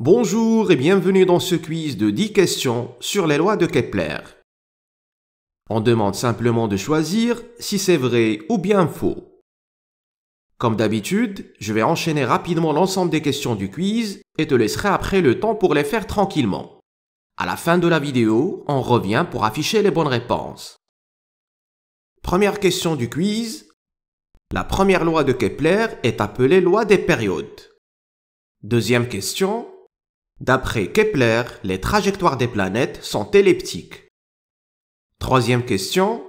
Bonjour et bienvenue dans ce quiz de 10 questions sur les lois de Kepler. On demande simplement de choisir si c'est vrai ou bien faux. Comme d'habitude, je vais enchaîner rapidement l'ensemble des questions du quiz et te laisserai après le temps pour les faire tranquillement. À la fin de la vidéo, on revient pour afficher les bonnes réponses. Première question du quiz. La première loi de Kepler est appelée loi des périodes. Deuxième question, D'après Kepler, les trajectoires des planètes sont elliptiques. Troisième question.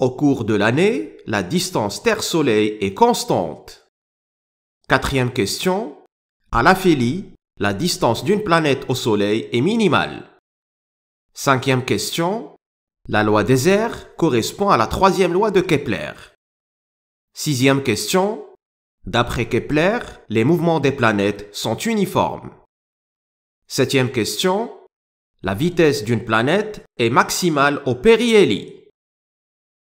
Au cours de l'année, la distance Terre-Soleil est constante. Quatrième question. À l'aphélie, la distance d'une planète au Soleil est minimale. Cinquième question. La loi des airs correspond à la troisième loi de Kepler. Sixième question. D'après Kepler, les mouvements des planètes sont uniformes. Septième question. La vitesse d'une planète est maximale au périhélie.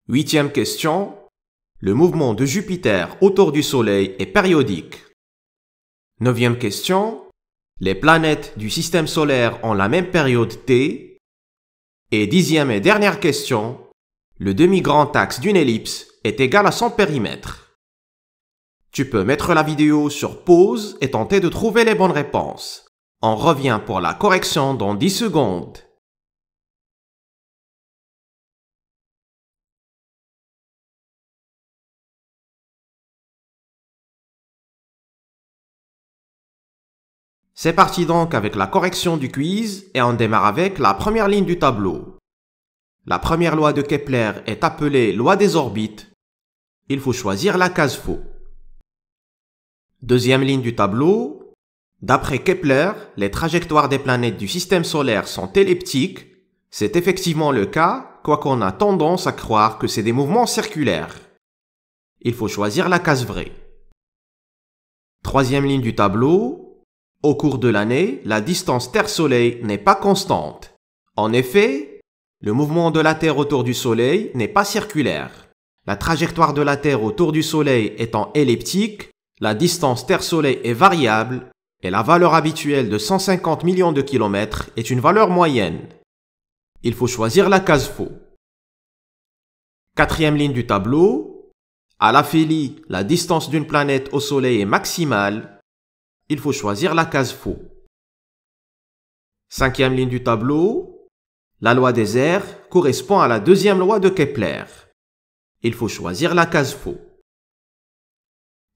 Huitième question. Le mouvement de Jupiter autour du Soleil est périodique. Neuvième question. Les planètes du système solaire ont la même période T. Et dixième et dernière question. Le demi-grand axe d'une ellipse est égal à son périmètre. Tu peux mettre la vidéo sur pause et tenter de trouver les bonnes réponses. On revient pour la correction dans 10 secondes. C'est parti donc avec la correction du quiz et on démarre avec la première ligne du tableau. La première loi de Kepler est appelée loi des orbites. Il faut choisir la case faux. Deuxième ligne du tableau, D'après Kepler, les trajectoires des planètes du système solaire sont elliptiques. C'est effectivement le cas, quoiqu'on a tendance à croire que c'est des mouvements circulaires. Il faut choisir la case vraie. Troisième ligne du tableau. Au cours de l'année, la distance Terre-Soleil n'est pas constante. En effet, le mouvement de la Terre autour du Soleil n'est pas circulaire. La trajectoire de la Terre autour du Soleil étant elliptique, la distance Terre-Soleil est variable et la valeur habituelle de 150 millions de kilomètres est une valeur moyenne. Il faut choisir la case faux. Quatrième ligne du tableau, à l'aphélie, la distance d'une planète au Soleil est maximale. Il faut choisir la case faux. Cinquième ligne du tableau, la loi des airs correspond à la deuxième loi de Kepler. Il faut choisir la case faux.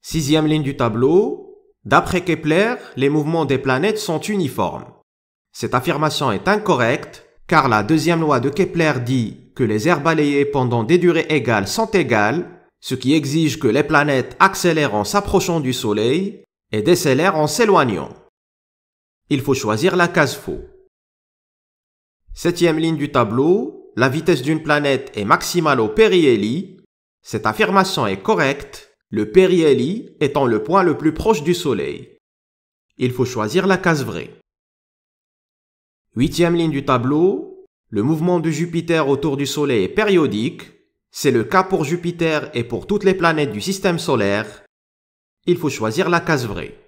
Sixième ligne du tableau, D'après Kepler, les mouvements des planètes sont uniformes. Cette affirmation est incorrecte, car la deuxième loi de Kepler dit que les airs balayés pendant des durées égales sont égales, ce qui exige que les planètes accélèrent en s'approchant du Soleil et décélèrent en s'éloignant. Il faut choisir la case faux. Septième ligne du tableau, la vitesse d'une planète est maximale au périhélie. Cette affirmation est correcte, le périhélie étant le point le plus proche du Soleil. Il faut choisir la case vraie. Huitième ligne du tableau, le mouvement de Jupiter autour du Soleil est périodique, c'est le cas pour Jupiter et pour toutes les planètes du système solaire. Il faut choisir la case vraie.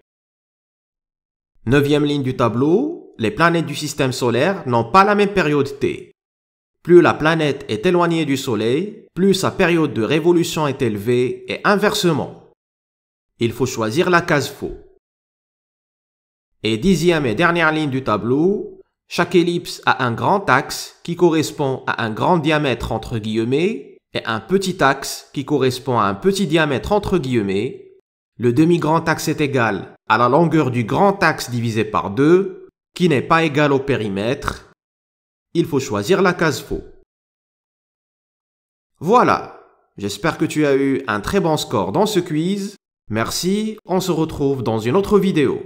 Neuvième ligne du tableau, les planètes du système solaire n'ont pas la même période T. Plus la planète est éloignée du Soleil, plus sa période de révolution est élevée et inversement. Il faut choisir la case faux. Et dixième et dernière ligne du tableau, chaque ellipse a un grand axe qui correspond à un grand diamètre entre guillemets et un petit axe qui correspond à un petit diamètre entre guillemets. Le demi-grand axe est égal à la longueur du grand axe divisé par 2, qui n'est pas égal au périmètre. Il faut choisir la case faux. Voilà, j'espère que tu as eu un très bon score dans ce quiz. Merci, on se retrouve dans une autre vidéo.